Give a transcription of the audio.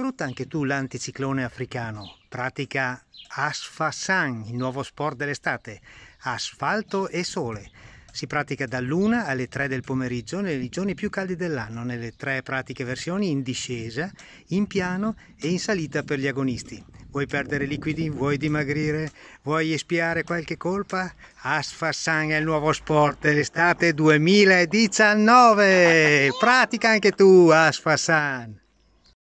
Sfrutta anche tu l'anticiclone africano, pratica Asfasan, il nuovo sport dell'estate, asfalto e sole. Si pratica dall'una alle tre del pomeriggio nei giorni più caldi dell'anno, nelle tre pratiche versioni in discesa, in piano e in salita per gli agonisti. Vuoi perdere liquidi? Vuoi dimagrire? Vuoi espiare qualche colpa? Asfasan è il nuovo sport dell'estate 2019! Pratica anche tu, Asfasan!